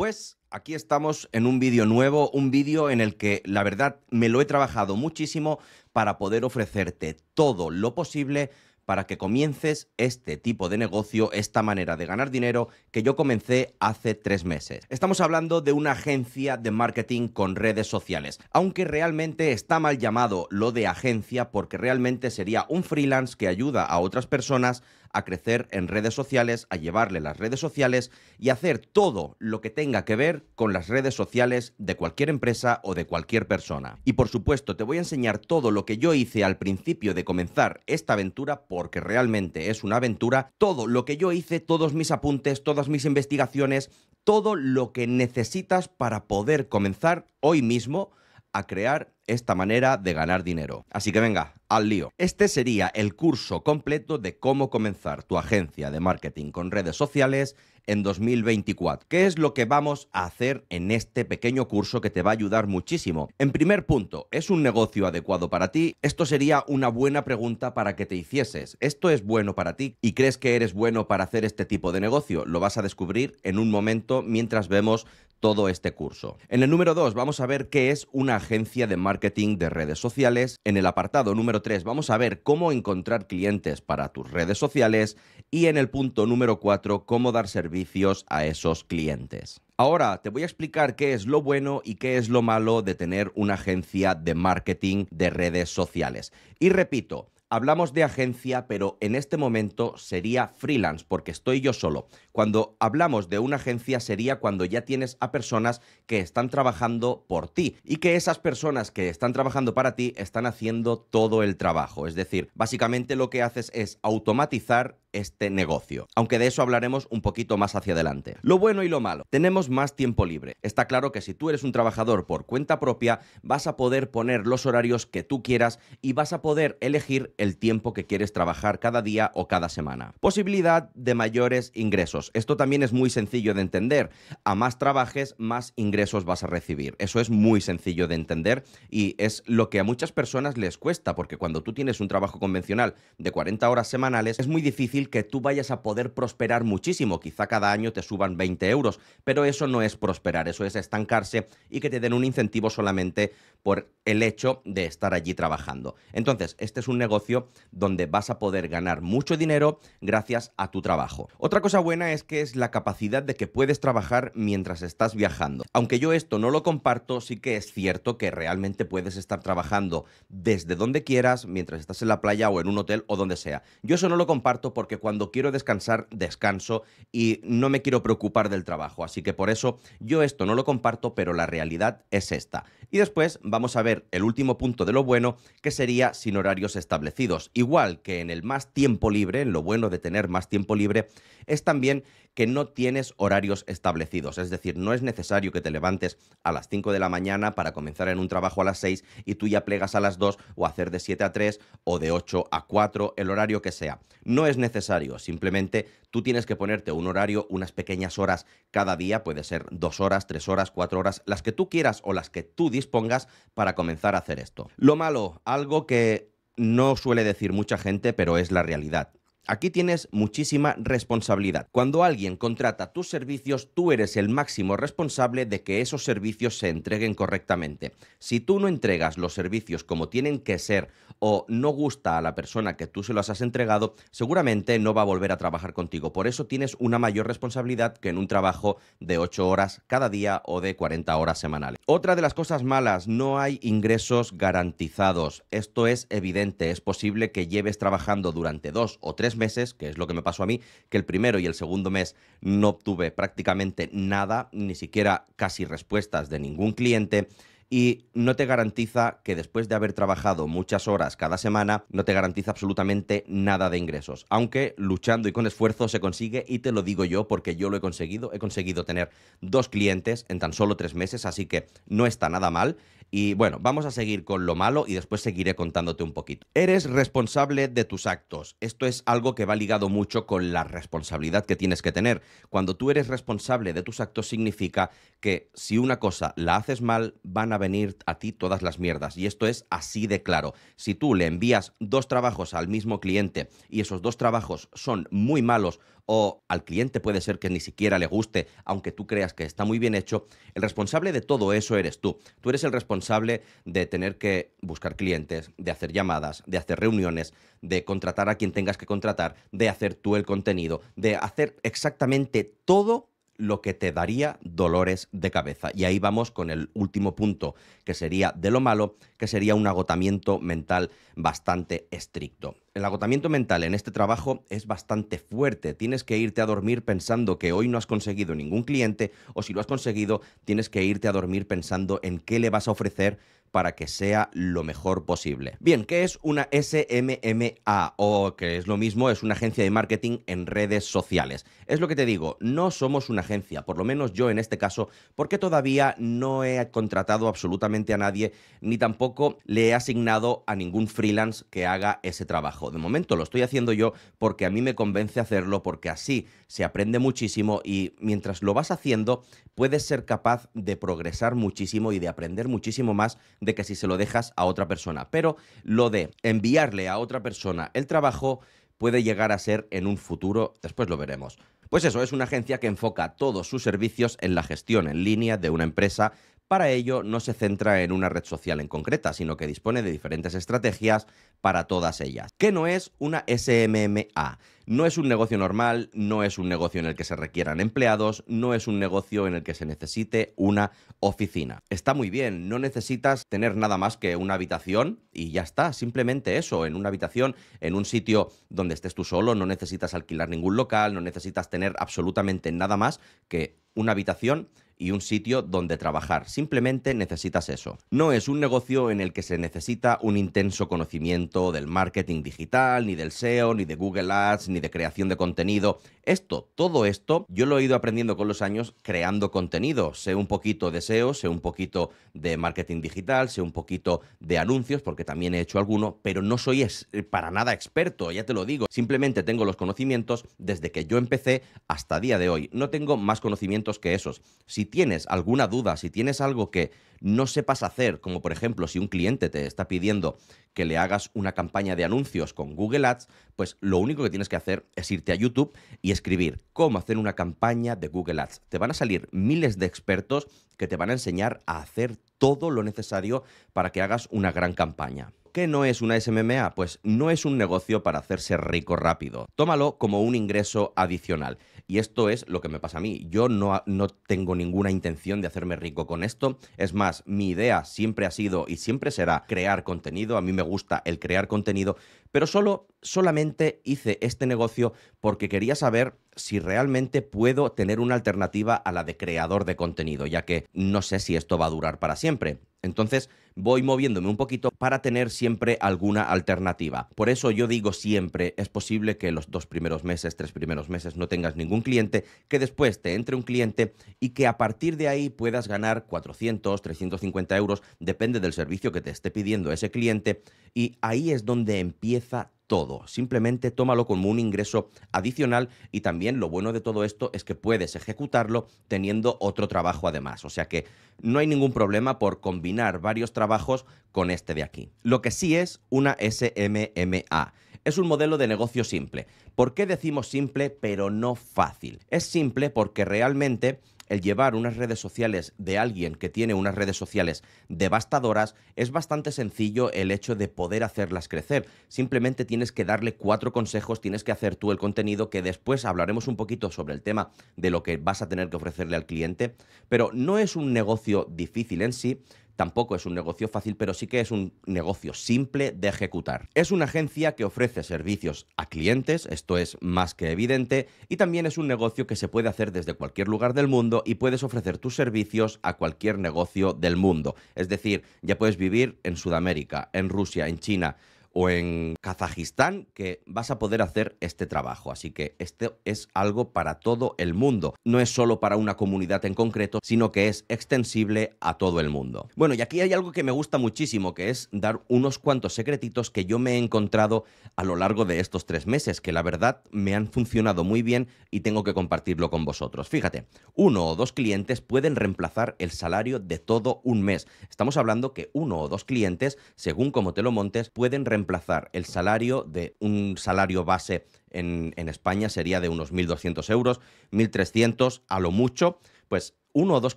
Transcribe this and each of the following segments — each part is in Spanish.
Pues aquí estamos en un vídeo nuevo, un vídeo en el que la verdad me lo he trabajado muchísimo para poder ofrecerte todo lo posible para que comiences este tipo de negocio, esta manera de ganar dinero que yo comencé hace tres meses. Estamos hablando de una agencia de marketing con redes sociales, aunque realmente está mal llamado lo de agencia porque realmente sería un freelance que ayuda a otras personas a crecer en redes sociales, a llevarle las redes sociales y hacer todo lo que tenga que ver con las redes sociales de cualquier empresa o de cualquier persona. Y por supuesto, te voy a enseñar todo lo que yo hice al principio de comenzar esta aventura, porque realmente es una aventura, todo lo que yo hice, todos mis apuntes, todas mis investigaciones, todo lo que necesitas para poder comenzar hoy mismo a crear esta manera de ganar dinero. Así que venga, al lío. Este sería el curso completo de cómo comenzar tu agencia de marketing con redes sociales en 2024. ¿Qué es lo que vamos a hacer en este pequeño curso que te va a ayudar muchísimo? En primer punto, ¿es un negocio adecuado para ti? Esto sería una buena pregunta para que te hicieses. ¿Esto es bueno para ti? ¿Y crees que eres bueno para hacer este tipo de negocio? Lo vas a descubrir en un momento mientras vemos todo este curso. En el número 2 vamos a ver qué es una agencia de marketing marketing de redes sociales. En el apartado número 3 vamos a ver cómo encontrar clientes para tus redes sociales y en el punto número 4 cómo dar servicios a esos clientes. Ahora te voy a explicar qué es lo bueno y qué es lo malo de tener una agencia de marketing de redes sociales. Y repito, Hablamos de agencia, pero en este momento sería freelance, porque estoy yo solo. Cuando hablamos de una agencia sería cuando ya tienes a personas que están trabajando por ti y que esas personas que están trabajando para ti están haciendo todo el trabajo. Es decir, básicamente lo que haces es automatizar este negocio, aunque de eso hablaremos un poquito más hacia adelante. Lo bueno y lo malo, tenemos más tiempo libre. Está claro que si tú eres un trabajador por cuenta propia, vas a poder poner los horarios que tú quieras y vas a poder elegir el tiempo que quieres trabajar cada día o cada semana. Posibilidad de mayores ingresos. Esto también es muy sencillo de entender. A más trabajes, más ingresos vas a recibir. Eso es muy sencillo de entender y es lo que a muchas personas les cuesta, porque cuando tú tienes un trabajo convencional de 40 horas semanales, es muy difícil que tú vayas a poder prosperar muchísimo. Quizá cada año te suban 20 euros, pero eso no es prosperar, eso es estancarse y que te den un incentivo solamente por el hecho de estar allí trabajando. Entonces, este es un negocio donde vas a poder ganar mucho dinero gracias a tu trabajo. Otra cosa buena es que es la capacidad de que puedes trabajar mientras estás viajando. Aunque yo esto no lo comparto, sí que es cierto que realmente puedes estar trabajando desde donde quieras, mientras estás en la playa o en un hotel o donde sea. Yo eso no lo comparto porque que cuando quiero descansar, descanso y no me quiero preocupar del trabajo. Así que por eso yo esto no lo comparto, pero la realidad es esta. Y después vamos a ver el último punto de lo bueno, que sería sin horarios establecidos. Igual que en el más tiempo libre, en lo bueno de tener más tiempo libre, es también que no tienes horarios establecidos. Es decir, no es necesario que te levantes a las 5 de la mañana para comenzar en un trabajo a las 6 y tú ya plegas a las 2 o hacer de 7 a 3 o de 8 a 4, el horario que sea. No es necesario, simplemente tú tienes que ponerte un horario, unas pequeñas horas cada día, puede ser 2 horas, 3 horas, 4 horas, las que tú quieras o las que tú dispongas para comenzar a hacer esto. Lo malo, algo que no suele decir mucha gente, pero es la realidad. Aquí tienes muchísima responsabilidad. Cuando alguien contrata tus servicios, tú eres el máximo responsable de que esos servicios se entreguen correctamente. Si tú no entregas los servicios como tienen que ser o no gusta a la persona que tú se los has entregado, seguramente no va a volver a trabajar contigo. Por eso tienes una mayor responsabilidad que en un trabajo de 8 horas cada día o de 40 horas semanales. Otra de las cosas malas, no hay ingresos garantizados. Esto es evidente, es posible que lleves trabajando durante dos o tres meses, que es lo que me pasó a mí, que el primero y el segundo mes no obtuve prácticamente nada, ni siquiera casi respuestas de ningún cliente y no te garantiza que después de haber trabajado muchas horas cada semana, no te garantiza absolutamente nada de ingresos. Aunque luchando y con esfuerzo se consigue, y te lo digo yo porque yo lo he conseguido, he conseguido tener dos clientes en tan solo tres meses, así que no está nada mal. Y bueno, vamos a seguir con lo malo y después seguiré contándote un poquito. Eres responsable de tus actos. Esto es algo que va ligado mucho con la responsabilidad que tienes que tener. Cuando tú eres responsable de tus actos significa que si una cosa la haces mal, van a venir a ti todas las mierdas. Y esto es así de claro. Si tú le envías dos trabajos al mismo cliente y esos dos trabajos son muy malos o al cliente puede ser que ni siquiera le guste, aunque tú creas que está muy bien hecho, el responsable de todo eso eres tú. Tú eres el responsable de tener que buscar clientes, de hacer llamadas, de hacer reuniones, de contratar a quien tengas que contratar, de hacer tú el contenido, de hacer exactamente todo lo que te daría dolores de cabeza. Y ahí vamos con el último punto, que sería de lo malo, que sería un agotamiento mental bastante estricto. El agotamiento mental en este trabajo es bastante fuerte. Tienes que irte a dormir pensando que hoy no has conseguido ningún cliente o si lo has conseguido, tienes que irte a dormir pensando en qué le vas a ofrecer para que sea lo mejor posible. Bien, ¿qué es una SMMA? O que es lo mismo, es una agencia de marketing en redes sociales. Es lo que te digo, no somos una agencia, por lo menos yo en este caso, porque todavía no he contratado absolutamente a nadie, ni tampoco le he asignado a ningún freelance que haga ese trabajo. De momento lo estoy haciendo yo porque a mí me convence hacerlo, porque así se aprende muchísimo y mientras lo vas haciendo, puedes ser capaz de progresar muchísimo y de aprender muchísimo más de que si se lo dejas a otra persona. Pero lo de enviarle a otra persona el trabajo puede llegar a ser en un futuro, después lo veremos. Pues eso, es una agencia que enfoca todos sus servicios en la gestión en línea de una empresa para ello, no se centra en una red social en concreta, sino que dispone de diferentes estrategias para todas ellas, que no es una SMMA. No es un negocio normal, no es un negocio en el que se requieran empleados, no es un negocio en el que se necesite una oficina. Está muy bien, no necesitas tener nada más que una habitación y ya está, simplemente eso, en una habitación, en un sitio donde estés tú solo, no necesitas alquilar ningún local, no necesitas tener absolutamente nada más que una habitación y un sitio donde trabajar. Simplemente necesitas eso. No es un negocio en el que se necesita un intenso conocimiento del marketing digital, ni del SEO, ni de Google Ads, ni de creación de contenido. Esto, todo esto, yo lo he ido aprendiendo con los años creando contenido. Sé un poquito de SEO, sé un poquito de marketing digital, sé un poquito de anuncios, porque también he hecho alguno, pero no soy eh, para nada experto, ya te lo digo. Simplemente tengo los conocimientos desde que yo empecé hasta día de hoy. No tengo más conocimientos que esos. Si tienes alguna duda, si tienes algo que no sepas hacer, como por ejemplo si un cliente te está pidiendo que le hagas una campaña de anuncios con Google Ads, pues lo único que tienes que hacer es irte a YouTube y escribir cómo hacer una campaña de Google Ads. Te van a salir miles de expertos que te van a enseñar a hacer todo lo necesario para que hagas una gran campaña. ¿Qué no es una SMMA? Pues no es un negocio para hacerse rico rápido. Tómalo como un ingreso adicional. Y esto es lo que me pasa a mí. Yo no, no tengo ninguna intención de hacerme rico con esto. Es más, mi idea siempre ha sido y siempre será crear contenido. A mí me gusta el crear contenido, pero solo, solamente hice este negocio porque quería saber si realmente puedo tener una alternativa a la de creador de contenido, ya que no sé si esto va a durar para siempre. Entonces voy moviéndome un poquito para tener siempre alguna alternativa. Por eso yo digo siempre, es posible que los dos primeros meses, tres primeros meses no tengas ningún cliente, que después te entre un cliente y que a partir de ahí puedas ganar 400, 350 euros, depende del servicio que te esté pidiendo ese cliente. Y ahí es donde empieza todo. Simplemente tómalo como un ingreso adicional y también lo bueno de todo esto es que puedes ejecutarlo teniendo otro trabajo además. O sea que no hay ningún problema por combinar varios trabajos con este de aquí. Lo que sí es una SMMA. Es un modelo de negocio simple. ¿Por qué decimos simple pero no fácil? Es simple porque realmente el llevar unas redes sociales de alguien que tiene unas redes sociales devastadoras, es bastante sencillo el hecho de poder hacerlas crecer. Simplemente tienes que darle cuatro consejos, tienes que hacer tú el contenido, que después hablaremos un poquito sobre el tema de lo que vas a tener que ofrecerle al cliente, pero no es un negocio difícil en sí, Tampoco es un negocio fácil, pero sí que es un negocio simple de ejecutar. Es una agencia que ofrece servicios a clientes, esto es más que evidente, y también es un negocio que se puede hacer desde cualquier lugar del mundo y puedes ofrecer tus servicios a cualquier negocio del mundo. Es decir, ya puedes vivir en Sudamérica, en Rusia, en China, o en Kazajistán que vas a poder hacer este trabajo. Así que este es algo para todo el mundo. No es solo para una comunidad en concreto, sino que es extensible a todo el mundo. Bueno, y aquí hay algo que me gusta muchísimo, que es dar unos cuantos secretitos que yo me he encontrado a lo largo de estos tres meses, que la verdad me han funcionado muy bien y tengo que compartirlo con vosotros. Fíjate, uno o dos clientes pueden reemplazar el salario de todo un mes. Estamos hablando que uno o dos clientes, según como te lo montes, pueden reemplazar reemplazar el salario de un salario base en, en España sería de unos 1.200 euros, 1.300 a lo mucho, pues uno o dos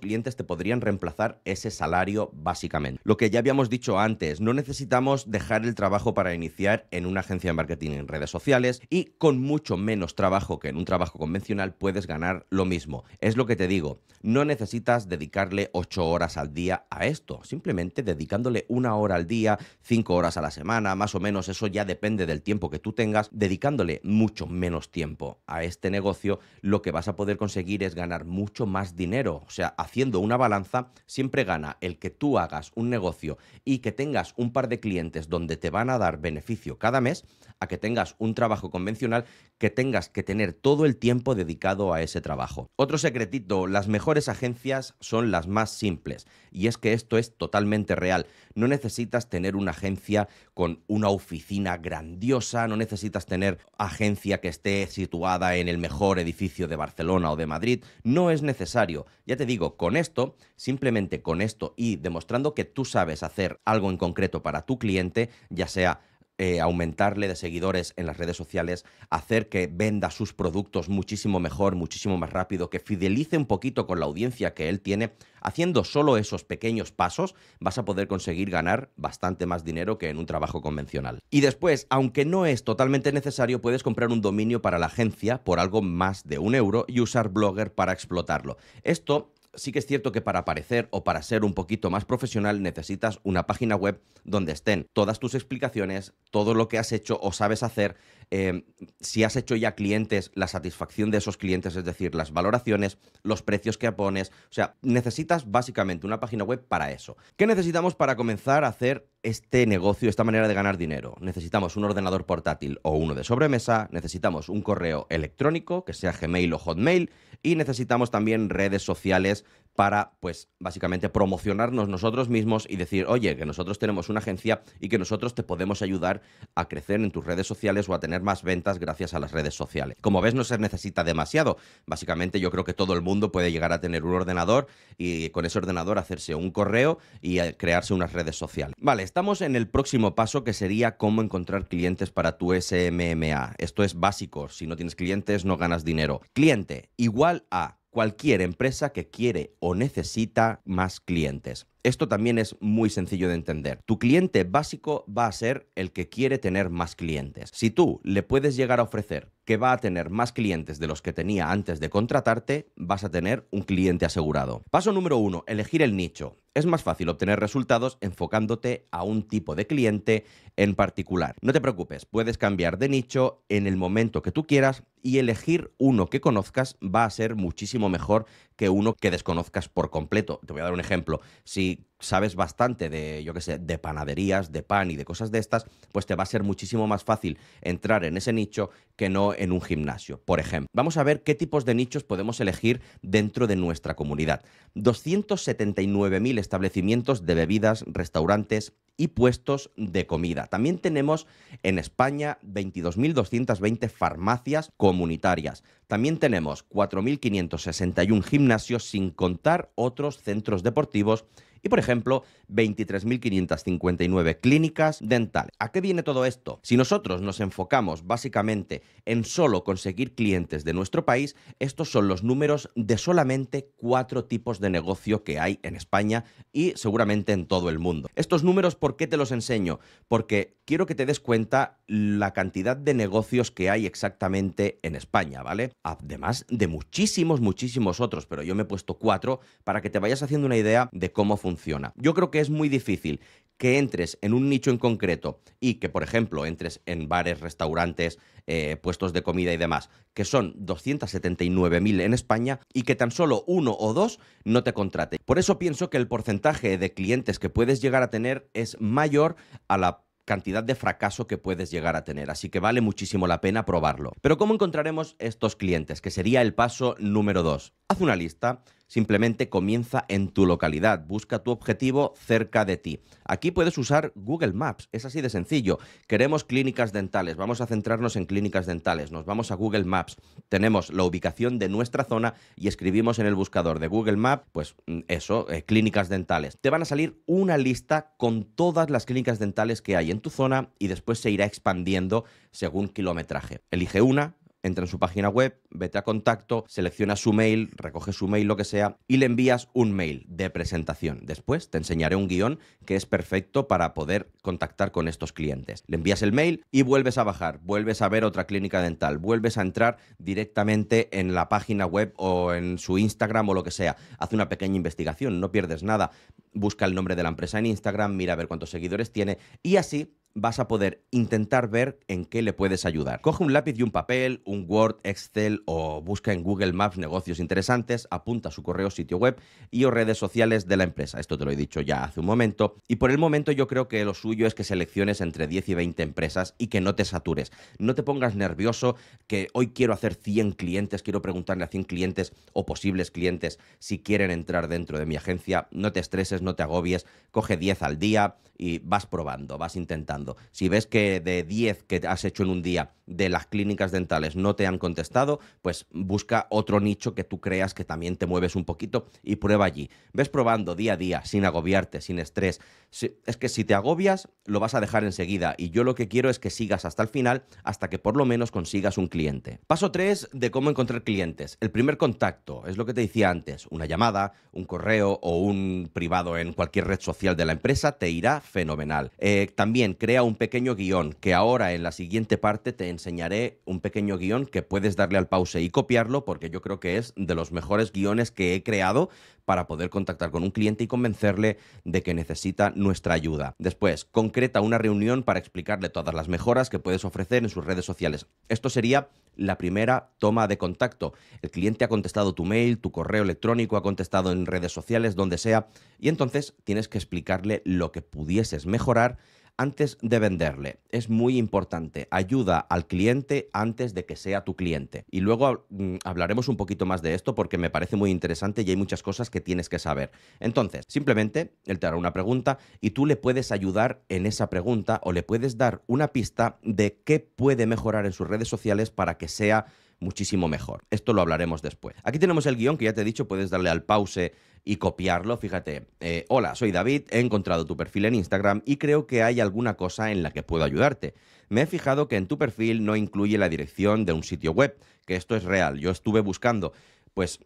clientes te podrían reemplazar ese salario básicamente. Lo que ya habíamos dicho antes, no necesitamos dejar el trabajo para iniciar en una agencia de marketing en redes sociales y con mucho menos trabajo que en un trabajo convencional puedes ganar lo mismo. Es lo que te digo, no necesitas dedicarle ocho horas al día a esto, simplemente dedicándole una hora al día, ...cinco horas a la semana, más o menos, eso ya depende del tiempo que tú tengas, dedicándole mucho menos tiempo a este negocio, lo que vas a poder conseguir es ganar mucho más dinero o sea, haciendo una balanza, siempre gana el que tú hagas un negocio y que tengas un par de clientes donde te van a dar beneficio cada mes, a que tengas un trabajo convencional que tengas que tener todo el tiempo dedicado a ese trabajo. Otro secretito, las mejores agencias son las más simples. Y es que esto es totalmente real. No necesitas tener una agencia con una oficina grandiosa, no necesitas tener agencia que esté situada en el mejor edificio de Barcelona o de Madrid. No es necesario te digo, con esto, simplemente con esto y demostrando que tú sabes hacer algo en concreto para tu cliente, ya sea eh, aumentarle de seguidores en las redes sociales, hacer que venda sus productos muchísimo mejor, muchísimo más rápido, que fidelice un poquito con la audiencia que él tiene, haciendo solo esos pequeños pasos vas a poder conseguir ganar bastante más dinero que en un trabajo convencional. Y después, aunque no es totalmente necesario, puedes comprar un dominio para la agencia por algo más de un euro y usar Blogger para explotarlo. Esto sí que es cierto que para aparecer o para ser un poquito más profesional necesitas una página web donde estén todas tus explicaciones, todo lo que has hecho o sabes hacer Em, si has hecho ya clientes, la satisfacción de esos clientes, es decir, las valoraciones, los precios que pones. O sea, necesitas básicamente una página web para eso. ¿Qué necesitamos para comenzar a hacer este negocio, esta manera de ganar dinero? Necesitamos un ordenador portátil o uno de sobremesa, necesitamos un correo electrónico, que sea Gmail o Hotmail, y necesitamos también redes sociales para, pues, básicamente promocionarnos nosotros mismos y decir, oye, que nosotros tenemos una agencia y que nosotros te podemos ayudar a crecer en tus redes sociales o a tener más ventas gracias a las redes sociales. Como ves, no se necesita demasiado. Básicamente yo creo que todo el mundo puede llegar a tener un ordenador y con ese ordenador hacerse un correo y eh, crearse unas redes sociales. Vale, estamos en el próximo paso que sería cómo encontrar clientes para tu SMMA. Esto es básico. Si no tienes clientes, no ganas dinero. Cliente igual a cualquier empresa que quiere o necesita más clientes. Esto también es muy sencillo de entender. Tu cliente básico va a ser el que quiere tener más clientes. Si tú le puedes llegar a ofrecer que va a tener más clientes de los que tenía antes de contratarte, vas a tener un cliente asegurado. Paso número uno, elegir el nicho. Es más fácil obtener resultados enfocándote a un tipo de cliente en particular. No te preocupes, puedes cambiar de nicho en el momento que tú quieras y elegir uno que conozcas va a ser muchísimo mejor que uno que desconozcas por completo. Te voy a dar un ejemplo. Si sabes bastante de, yo qué sé, de panaderías, de pan y de cosas de estas, pues te va a ser muchísimo más fácil entrar en ese nicho que no en un gimnasio, por ejemplo. Vamos a ver qué tipos de nichos podemos elegir dentro de nuestra comunidad. 279.000 establecimientos de bebidas, restaurantes y puestos de comida. También tenemos en España 22.220 farmacias comunitarias. También tenemos 4.561 gimnasios sin contar otros centros deportivos y por ejemplo, 23.559 clínicas dentales. ¿A qué viene todo esto? Si nosotros nos enfocamos básicamente en solo conseguir clientes de nuestro país, estos son los números de solamente cuatro tipos de negocio que hay en España y seguramente en todo el mundo. Estos números, ¿por qué te los enseño? Porque quiero que te des cuenta la cantidad de negocios que hay exactamente en España, ¿vale? Además de muchísimos, muchísimos otros, pero yo me he puesto cuatro para que te vayas haciendo una idea de cómo funciona. Yo creo que es muy difícil que entres en un nicho en concreto y que, por ejemplo, entres en bares, restaurantes, eh, puestos de comida y demás, que son 279.000 en España y que tan solo uno o dos no te contrate. Por eso pienso que el porcentaje de clientes que puedes llegar a tener es mayor a la cantidad de fracaso que puedes llegar a tener, así que vale muchísimo la pena probarlo. Pero ¿cómo encontraremos estos clientes? Que sería el paso número dos. Haz una lista. Simplemente comienza en tu localidad, busca tu objetivo cerca de ti. Aquí puedes usar Google Maps, es así de sencillo. Queremos clínicas dentales, vamos a centrarnos en clínicas dentales, nos vamos a Google Maps, tenemos la ubicación de nuestra zona y escribimos en el buscador de Google Maps, pues mm, eso, eh, clínicas dentales. Te van a salir una lista con todas las clínicas dentales que hay en tu zona y después se irá expandiendo según kilometraje. Elige una, entra en su página web, vete a contacto, selecciona su mail, recoge su mail, lo que sea, y le envías un mail de presentación. Después te enseñaré un guión que es perfecto para poder contactar con estos clientes. Le envías el mail y vuelves a bajar, vuelves a ver otra clínica dental, vuelves a entrar directamente en la página web o en su Instagram o lo que sea. Haz una pequeña investigación, no pierdes nada. Busca el nombre de la empresa en Instagram, mira a ver cuántos seguidores tiene y así vas a poder intentar ver en qué le puedes ayudar. Coge un lápiz y un papel, un Word, Excel o busca en Google Maps negocios interesantes, apunta su correo, sitio web y o redes sociales de la empresa. Esto te lo he dicho ya hace un momento. Y por el momento yo creo que lo suyo es que selecciones entre 10 y 20 empresas y que no te satures. No te pongas nervioso que hoy quiero hacer 100 clientes, quiero preguntarle a 100 clientes o posibles clientes si quieren entrar dentro de mi agencia. No te estreses, no te agobies, coge 10 al día y vas probando, vas intentando si ves que de 10 que has hecho en un día de las clínicas dentales no te han contestado, pues busca otro nicho que tú creas que también te mueves un poquito y prueba allí. Ves probando día a día, sin agobiarte, sin estrés. Es que si te agobias, lo vas a dejar enseguida y yo lo que quiero es que sigas hasta el final, hasta que por lo menos consigas un cliente. Paso 3 de cómo encontrar clientes. El primer contacto, es lo que te decía antes, una llamada, un correo o un privado en cualquier red social de la empresa te irá fenomenal. Eh, también crea un pequeño guión, que ahora en la siguiente parte te enseñaré un pequeño guión que puedes darle al pause y copiarlo, porque yo creo que es de los mejores guiones que he creado para poder contactar con un cliente y convencerle de que necesita nuestra ayuda. Después, concreta una reunión para explicarle todas las mejoras que puedes ofrecer en sus redes sociales. Esto sería la primera toma de contacto. El cliente ha contestado tu mail, tu correo electrónico, ha contestado en redes sociales, donde sea, y entonces tienes que explicarle lo que pudieses mejorar antes de venderle. Es muy importante. Ayuda al cliente antes de que sea tu cliente. Y luego mm, hablaremos un poquito más de esto porque me parece muy interesante y hay muchas cosas que tienes que saber. Entonces, simplemente él te hará una pregunta y tú le puedes ayudar en esa pregunta o le puedes dar una pista de qué puede mejorar en sus redes sociales para que sea muchísimo mejor. Esto lo hablaremos después. Aquí tenemos el guión que ya te he dicho, puedes darle al pause y copiarlo. Fíjate, eh, hola, soy David, he encontrado tu perfil en Instagram y creo que hay alguna cosa en la que puedo ayudarte. Me he fijado que en tu perfil no incluye la dirección de un sitio web, que esto es real, yo estuve buscando. Pues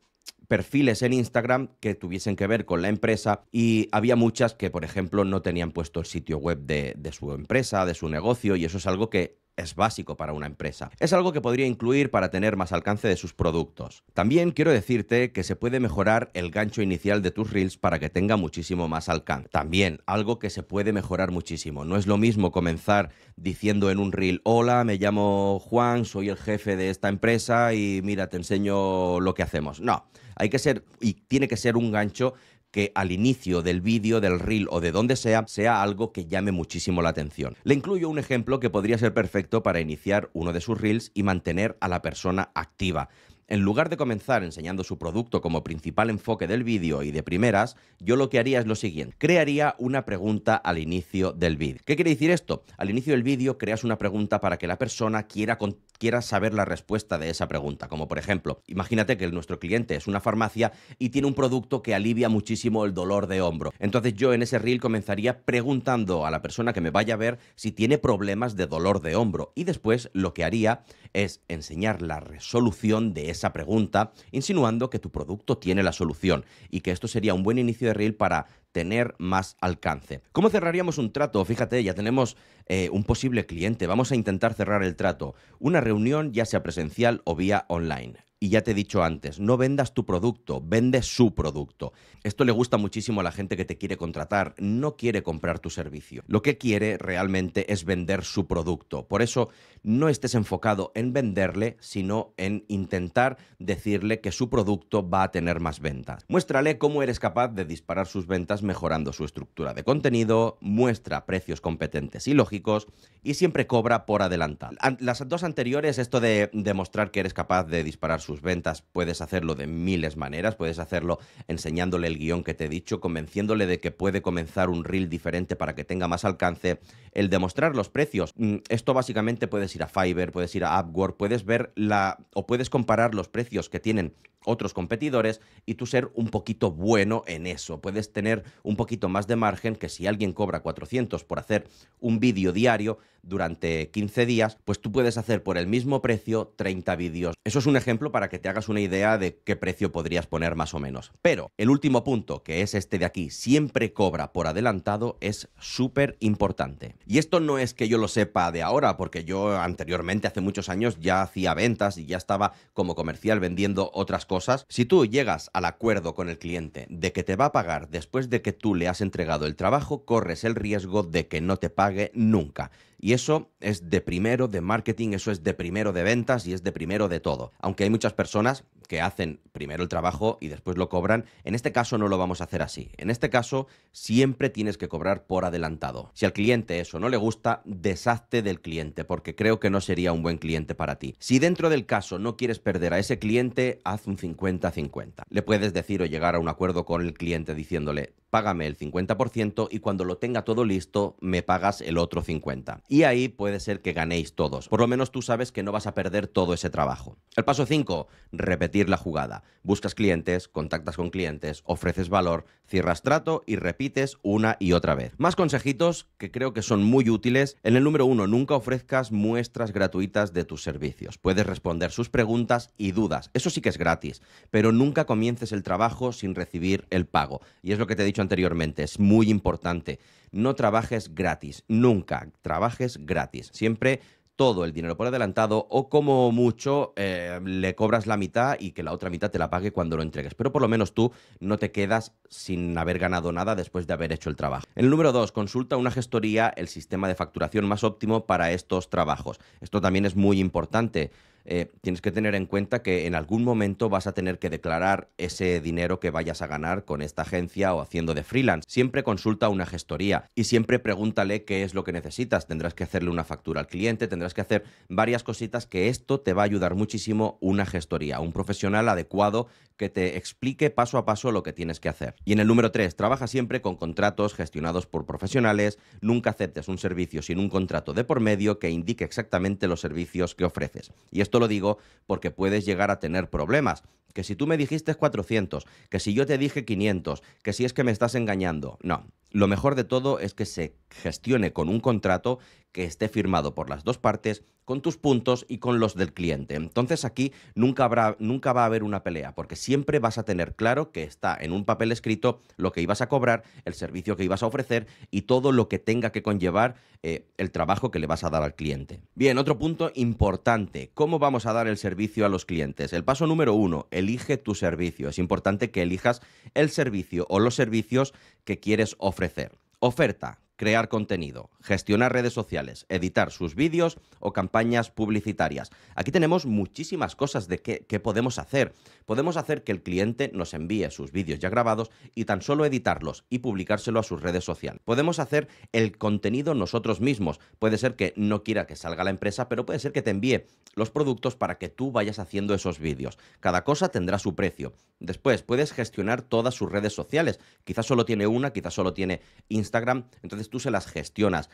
perfiles en Instagram que tuviesen que ver con la empresa y había muchas que, por ejemplo, no tenían puesto el sitio web de, su empresa, de su negocio y eso es algo que es básico para una empresa. Es algo que podría incluir para tener más alcance de sus productos. También quiero decirte que se puede mejorar el gancho inicial de tus reels para que tenga muchísimo más alcance. También algo que se puede mejorar muchísimo. No es lo mismo comenzar diciendo en un reel, hola, me llamo Juan, soy el jefe de esta empresa y mira, te enseño lo que hacemos. No, hay que ser y tiene que ser un gancho que al inicio del vídeo, del reel o de donde sea, sea algo que llame muchísimo la atención. Le incluyo un ejemplo que podría ser perfecto para iniciar uno de sus reels y mantener a la persona activa. En lugar de comenzar enseñando su producto como principal enfoque del vídeo y de primeras, yo lo que haría es lo siguiente. Crearía una pregunta al inicio del vídeo. ¿Qué quiere decir esto? Al inicio del vídeo creas una pregunta para que la persona quiera, quiera saber la respuesta de esa pregunta. Como por ejemplo, imagínate que nuestro cliente es una farmacia y tiene un producto que alivia muchísimo el dolor de hombro. Entonces yo en ese reel comenzaría preguntando a la persona que me vaya a ver si tiene problemas de dolor de hombro. Y después lo que haría es enseñar la resolución de esa esa pregunta, insinuando que tu producto tiene la solución y que esto sería un buen inicio de reel para tener más alcance. ¿Cómo cerraríamos un trato? Fíjate, ya tenemos eh, un posible cliente, vamos a intentar cerrar el trato. Una reunión ya sea presencial o vía online. Y ya te he dicho antes, no vendas tu producto, vende su producto. Esto le gusta muchísimo a la gente que te quiere contratar, no quiere comprar tu servicio. Lo que quiere realmente es vender su producto. Por eso no estés enfocado en venderle, sino en intentar decirle que su producto va a tener más ventas. Muéstrale cómo eres capaz de disparar sus ventas mejorando su estructura de contenido, muestra precios competentes y lógicos y siempre cobra por adelantado. Las dos anteriores, esto de demostrar que eres capaz de disparar ventas, puedes hacerlo de miles maneras. Puedes hacerlo enseñándole el guión que te he dicho, convenciéndole de que puede comenzar un reel diferente para que tenga más alcance. El demostrar los precios. Mm, esto básicamente puedes ir a Fiverr, puedes ir a Upwork, puedes ver la o puedes comparar los precios que tienen otros competidores y tú ser un poquito bueno en eso. Puedes tener un poquito más de margen que si alguien cobra 400 por hacer un vídeo diario durante 15 días, pues tú puedes hacer por el mismo precio 30 vídeos. Eso es un ejemplo para para que te hagas una idea de qué precio podrías poner más o menos. Pero el último punto, que es este de aquí, siempre cobra por adelantado, es súper importante. Y esto no es que yo lo sepa de ahora, porque yo anteriormente, hace muchos años, ya hacía ventas y ya estaba como comercial vendiendo otras cosas. Si tú llegas al acuerdo con el cliente de que te va a pagar después de que tú le has entregado el trabajo, corres el riesgo de que no te pague nunca. Y eso es de primero de marketing, eso es de primero de ventas y es de primero de todo. Aunque hay muchas personas, que hacen primero el trabajo y después lo cobran. En este caso no lo vamos a hacer así. En este caso siempre tienes que cobrar por adelantado. Si al cliente eso no le gusta, deshazte del cliente porque creo que no sería un buen cliente para ti. Si dentro del caso no quieres perder a ese cliente, haz un 50-50. Le puedes decir o llegar a un acuerdo con el cliente diciéndole, págame el 50% y cuando lo tenga todo listo, me pagas el otro 50%. Y ahí puede ser que ganéis todos. Por lo menos tú sabes que no vas a perder todo ese trabajo. El paso 5, repetir la jugada. Buscas clientes, contactas con clientes, ofreces valor, cierras trato y repites una y otra vez. Más consejitos que creo que son muy útiles. En el número uno, nunca ofrezcas muestras gratuitas de tus servicios. Puedes responder sus preguntas y dudas. Eso sí que es gratis, pero nunca comiences el trabajo sin recibir el pago. Y es lo que te he dicho anteriormente, es muy importante. No trabajes gratis, nunca trabajes gratis. Siempre todo el dinero por adelantado o como mucho eh, le cobras la mitad y que la otra mitad te la pague cuando lo entregues. Pero por lo menos tú no te quedas sin haber ganado nada después de haber hecho el trabajo. El número 2, consulta una gestoría el sistema de facturación más óptimo para estos trabajos. Esto también es muy importante. Eh, tienes que tener en cuenta que en algún momento vas a tener que declarar ese dinero que vayas a ganar con esta agencia o haciendo de freelance. Siempre consulta una gestoría y siempre pregúntale qué es lo que necesitas. Tendrás que hacerle una factura al cliente, tendrás que hacer varias cositas que esto te va a ayudar muchísimo una gestoría, un profesional adecuado que te explique paso a paso lo que tienes que hacer. Y en el número 3, trabaja siempre con contratos gestionados por profesionales, nunca aceptes un servicio sin un contrato de por medio que indique exactamente los servicios que ofreces. Y esto lo digo porque puedes llegar a tener problemas. Que si tú me dijiste 400, que si yo te dije 500, que si es que me estás engañando. No, lo mejor de todo es que se gestione con un contrato que esté firmado por las dos partes, con tus puntos y con los del cliente. Entonces aquí nunca, habrá, nunca va a haber una pelea, porque siempre vas a tener claro que está en un papel escrito lo que ibas a cobrar, el servicio que ibas a ofrecer y todo lo que tenga que conllevar eh, el trabajo que le vas a dar al cliente. Bien, otro punto importante, ¿cómo vamos a dar el servicio a los clientes? El paso número uno, elige tu servicio. Es importante que elijas el servicio o los servicios que quieres ofrecer. Oferta, crear contenido, gestionar redes sociales, editar sus vídeos o campañas publicitarias. Aquí tenemos muchísimas cosas de qué, podemos hacer. Podemos hacer que el cliente nos envíe sus vídeos ya grabados y tan solo editarlos y publicárselo a sus redes sociales. Podemos hacer el contenido nosotros mismos. Puede ser que no quiera que salga la empresa, pero puede ser que te envíe los productos para que tú vayas haciendo esos vídeos. Cada cosa tendrá su precio. Después, puedes gestionar todas sus redes sociales. Quizás solo tiene una, quizás solo tiene Instagram. Entonces, tú se las gestionas,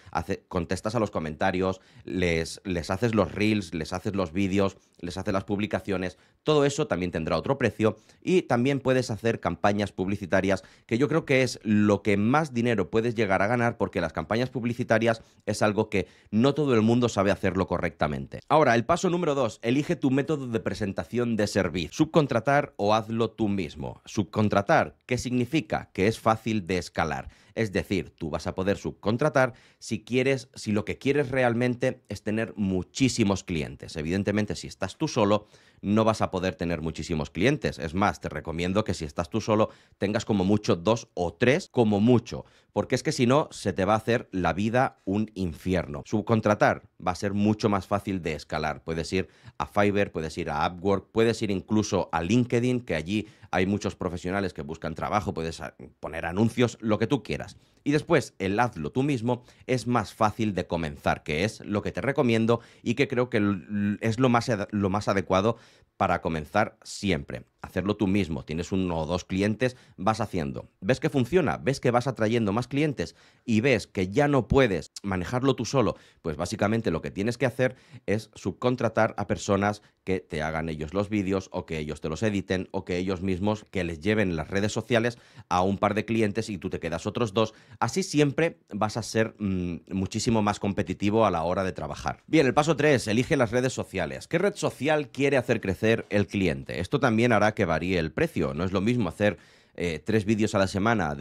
contestas a los comentarios, les, les haces los reels, les haces los vídeos, les haces las publicaciones, todo eso también tendrá otro precio y también puedes hacer campañas publicitarias, que yo creo que es lo que más dinero puedes llegar a ganar porque las campañas publicitarias es algo que no todo el mundo sabe hacerlo correctamente. Ahora, el paso número dos, elige tu método de presentación de servicio. Subcontratar o hazlo tú mismo. Subcontratar, ¿qué significa? Que es fácil de escalar. Es decir, tú vas a poder subcontratar si quieres, si lo que quieres realmente es tener muchísimos clientes. Evidentemente, si estás tú solo, no vas a poder tener muchísimos clientes. Es más, te recomiendo que si estás tú solo, tengas como mucho dos o tres, como mucho, porque es que si no, se te va a hacer la vida un infierno. Subcontratar va a ser mucho más fácil de escalar. Puedes ir a Fiverr, puedes ir a Upwork, puedes ir incluso a LinkedIn, que allí hay muchos profesionales que buscan trabajo, puedes poner anuncios, lo que tú quieras. Y después, el hazlo tú mismo es más fácil de comenzar, que es lo que te recomiendo y que creo que es lo más, lo más adecuado para comenzar siempre. Hacerlo tú mismo. Tienes uno o dos clientes, vas haciendo. Ves que funciona, ves que vas atrayendo más clientes y ves que ya no puedes manejarlo tú solo. Pues básicamente lo que tienes que hacer es subcontratar a personas que te hagan ellos los vídeos o que ellos te los editen o que ellos mismos que les lleven las redes sociales a un par de clientes y tú te quedas otros dos Así siempre vas a ser mm, muchísimo más competitivo a la hora de trabajar. Bien, el paso 3, elige las redes sociales. ¿Qué red social quiere hacer crecer el cliente? Esto también hará que varíe el precio. No es lo mismo hacer eh, tres vídeos a la semana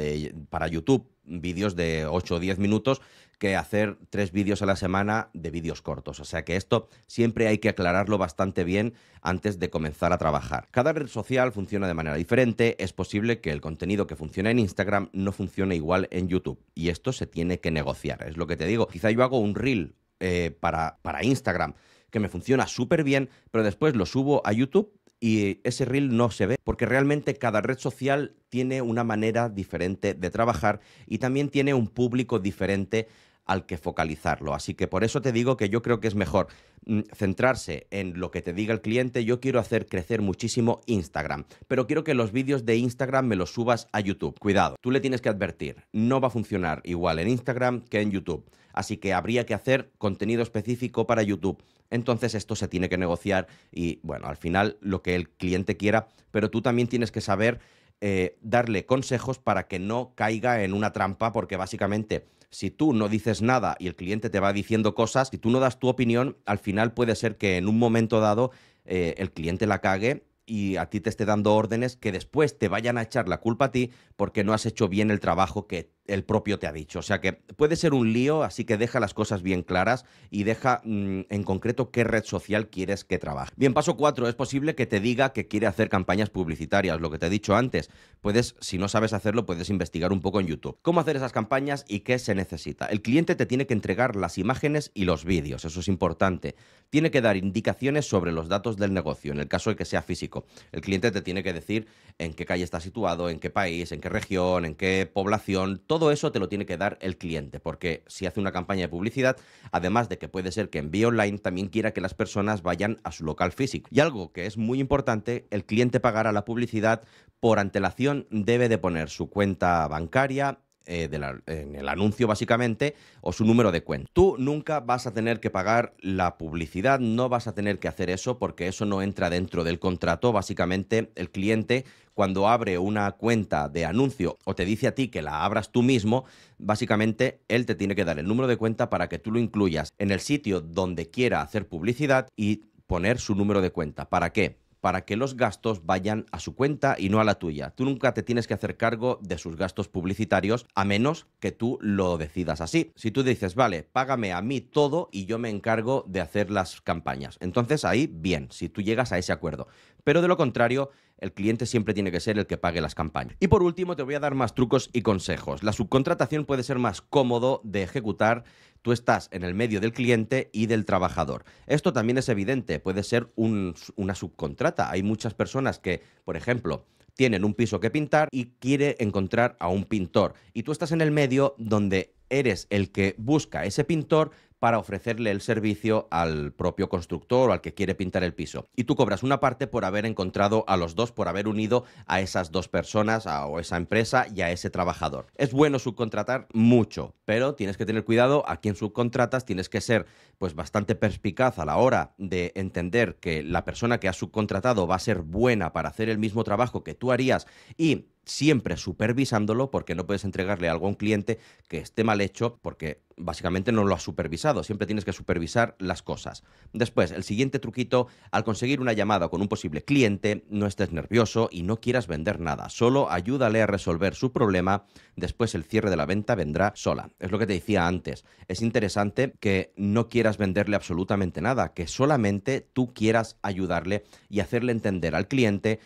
para YouTube, vídeos de 8 o 10 minutos, que hacer tres vídeos a la semana de vídeos cortos. O sea que esto siempre hay que aclararlo bastante bien antes de comenzar a trabajar. Cada red social funciona de manera diferente. Es posible que el contenido que funciona en Instagram no funcione igual en YouTube. Y esto se tiene que negociar. Es lo que te digo. Quizá yo hago un reel eh, para, para Instagram que me funciona súper bien, pero después lo subo a YouTube y ese reel no se ve, porque realmente cada red social tiene una manera diferente de trabajar y también tiene un público diferente al que focalizarlo. Así que por eso te digo que yo creo que es mejor mm, centrarse en lo que te diga el cliente. Yo quiero hacer crecer muchísimo Instagram, pero quiero que los vídeos de Instagram me los subas a YouTube. Cuidado, tú le tienes que advertir, no va a funcionar igual en Instagram que en YouTube. Así que habría que hacer contenido específico para YouTube. Entonces esto se tiene que negociar y bueno, al final lo que el cliente quiera, pero tú también tienes que saber eh, darle consejos para que no caiga en una trampa, porque básicamente si tú no dices nada y el cliente te va diciendo cosas, si tú no das tu opinión, al final puede ser que en un momento dado eh, el cliente la cague y a ti te esté dando órdenes que después te vayan a echar la culpa a ti porque no has hecho bien el trabajo que el propio te ha dicho. O sea que puede ser un lío, así que deja las cosas bien claras y deja mm, en concreto qué red social quieres que trabaje. Bien, paso 4. Es posible que te diga que quiere hacer campañas publicitarias, lo que te he dicho antes. Puedes, si no sabes hacerlo, puedes investigar un poco en YouTube. ¿Cómo hacer esas campañas y qué se necesita? El cliente te tiene que entregar las imágenes y los vídeos, eso es importante. Tiene que dar indicaciones sobre los datos del negocio, en el caso de que sea físico. El cliente te tiene que decir en qué calle está situado, en qué país, en qué región, en qué población, todo eso te lo tiene que dar el cliente, porque si hace una campaña de publicidad, además de que puede ser que envíe online, también quiera que las personas vayan a su local físico. Y algo que es muy importante, el cliente pagará la publicidad por antelación, debe de poner su cuenta bancaria, eh, en el anuncio básicamente o su número de cuenta. Tú nunca vas a tener que pagar la publicidad, no vas a tener que hacer eso porque eso no entra dentro del contrato. Básicamente el cliente cuando abre una cuenta de anuncio o te dice a ti que la abras tú mismo, básicamente él te tiene que dar el número de cuenta para que tú lo incluyas en el sitio donde quiera hacer publicidad y poner su número de cuenta. ¿Para qué? para que los gastos vayan a su cuenta y no a la tuya. Tú nunca te tienes que hacer cargo de sus gastos publicitarios a menos que tú lo decidas así. Si tú dices, vale, págame a mí todo y yo me encargo de hacer las campañas. Entonces ahí, bien, si tú llegas a ese acuerdo. Pero de lo contrario, el cliente siempre tiene que ser el que pague las campañas. Y por último, te voy a dar más trucos y consejos. La subcontratación puede ser más cómodo de ejecutar tú estás en el medio del cliente y del trabajador. Esto también es evidente, puede ser una subcontrata. Hay muchas personas que, por ejemplo, tienen un piso que pintar y quiere encontrar a un pintor. Y tú estás en el medio donde eres el que busca ese pintor, para ofrecerle el servicio al propio constructor o al que quiere pintar el piso. Y tú cobras una parte por haber encontrado a los dos, por haber unido a esas dos personas a, o esa empresa y a ese trabajador. Es bueno subcontratar mucho, pero tienes que tener cuidado a quién subcontratas, tienes que ser pues bastante perspicaz a la hora de entender que la persona que has subcontratado va a ser buena para hacer el mismo trabajo que tú harías y siempre supervisándolo porque no puedes entregarle algo a un cliente que esté mal hecho porque básicamente no lo has supervisado, siempre tienes que supervisar las cosas. Después, el siguiente truquito, al conseguir una llamada con un posible cliente, no estés nervioso y no quieras vender nada, solo ayúdale a resolver su problema, después el cierre de la venta vendrá sola. Es lo que te decía antes, es interesante que no quieras venderle absolutamente nada, que solamente tú quieras ayudarle y hacerle entender al cliente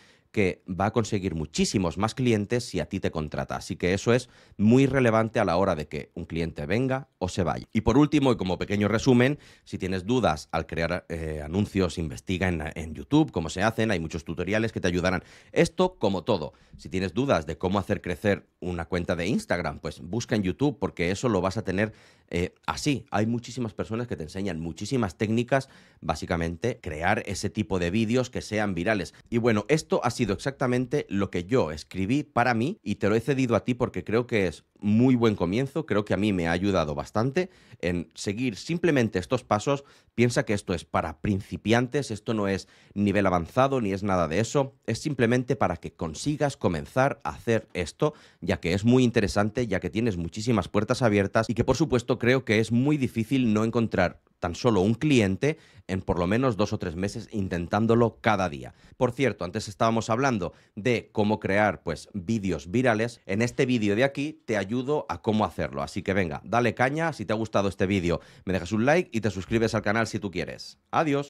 va a conseguir muchísimos más clientes si a ti te contrata. Así que eso es muy relevante a la hora de que un cliente venga o se vaya. Y por último, y como pequeño resumen, si tienes dudas al crear eh, anuncios, investiga en, YouTube cómo se hacen, hay muchos tutoriales que te ayudarán. Esto como todo. Si tienes dudas de cómo hacer crecer una cuenta de Instagram, pues busca en YouTube porque eso lo vas a tener eh, así. Hay muchísimas personas que te enseñan muchísimas técnicas, básicamente crear ese tipo de vídeos que sean virales. Y bueno, esto ha sido exactamente lo que yo escribí para mí y te lo he cedido a ti porque creo que es muy buen comienzo, creo que a mí me ha ayudado bastante en seguir simplemente estos pasos. Piensa que esto es para principiantes, esto no es nivel avanzado ni es nada de eso, es simplemente para que consigas comenzar a hacer esto, ya que es muy interesante, ya que tienes muchísimas puertas abiertas y que por supuesto creo que es muy difícil no encontrar tan solo un cliente en por lo menos dos o tres meses intentándolo cada día. Por cierto, antes estábamos hablando de cómo crear pues vídeos virales. En este vídeo de aquí te ayudo a cómo hacerlo. Así que venga, dale caña. Si te ha gustado este vídeo, me dejas un like y te suscribes al canal si tú quieres. Adiós.